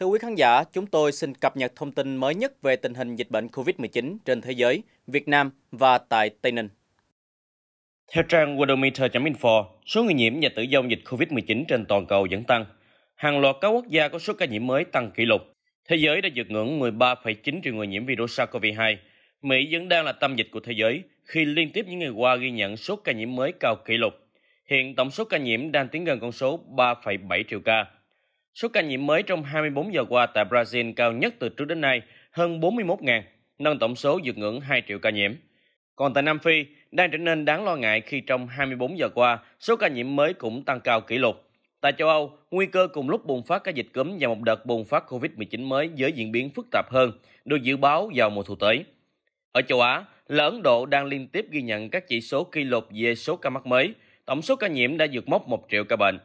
Thưa quý khán giả, chúng tôi xin cập nhật thông tin mới nhất về tình hình dịch bệnh COVID-19 trên thế giới, Việt Nam và tại Tây Ninh. Theo trang worldometer.info, số người nhiễm và tử vong dịch COVID-19 trên toàn cầu vẫn tăng. Hàng loạt các quốc gia có số ca nhiễm mới tăng kỷ lục. Thế giới đã vượt ngưỡng 13,9 triệu người nhiễm virus SARS-CoV-2. Mỹ vẫn đang là tâm dịch của thế giới khi liên tiếp những ngày qua ghi nhận số ca nhiễm mới cao kỷ lục. Hiện tổng số ca nhiễm đang tiến gần con số 3,7 triệu ca. Số ca nhiễm mới trong 24 giờ qua tại Brazil cao nhất từ trước đến nay, hơn 41.000, nâng tổng số vượt ngưỡng 2 triệu ca nhiễm. Còn tại Nam Phi, đang trở nên đáng lo ngại khi trong 24 giờ qua, số ca nhiễm mới cũng tăng cao kỷ lục. Tại châu Âu, nguy cơ cùng lúc bùng phát các dịch cúm và một đợt bùng phát COVID-19 mới với diễn biến phức tạp hơn, được dự báo vào mùa thu tới. Ở châu Á, là Ấn Độ đang liên tiếp ghi nhận các chỉ số kỷ lục về số ca mắc mới. Tổng số ca nhiễm đã vượt mốc 1 triệu ca bệnh.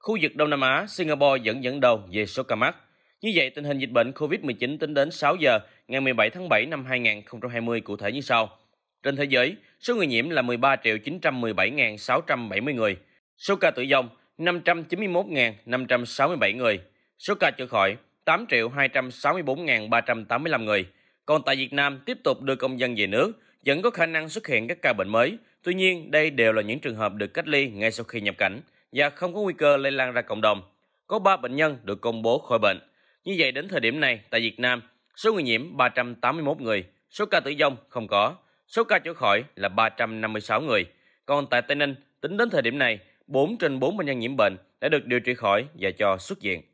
Khu vực Đông Nam Á, Singapore vẫn dẫn đầu về số ca mắc. Như vậy, tình hình dịch bệnh COVID-19 tính đến 6 giờ ngày 17 tháng 7 năm 2020 cụ thể như sau. Trên thế giới, số người nhiễm là 13.917.670 người. Số ca tử vong 591.567 người. Số ca chữa khỏi 8.264.385 người. Còn tại Việt Nam tiếp tục đưa công dân về nước, vẫn có khả năng xuất hiện các ca bệnh mới. Tuy nhiên, đây đều là những trường hợp được cách ly ngay sau khi nhập cảnh và không có nguy cơ lây lan ra cộng đồng. Có 3 bệnh nhân được công bố khỏi bệnh. Như vậy đến thời điểm này tại Việt Nam, số người nhiễm 381 người, số ca tử vong không có, số ca chữa khỏi là 356 người. Còn tại Tây Ninh, tính đến thời điểm này, 4 trên 4 bệnh nhân nhiễm bệnh đã được điều trị khỏi và cho xuất viện.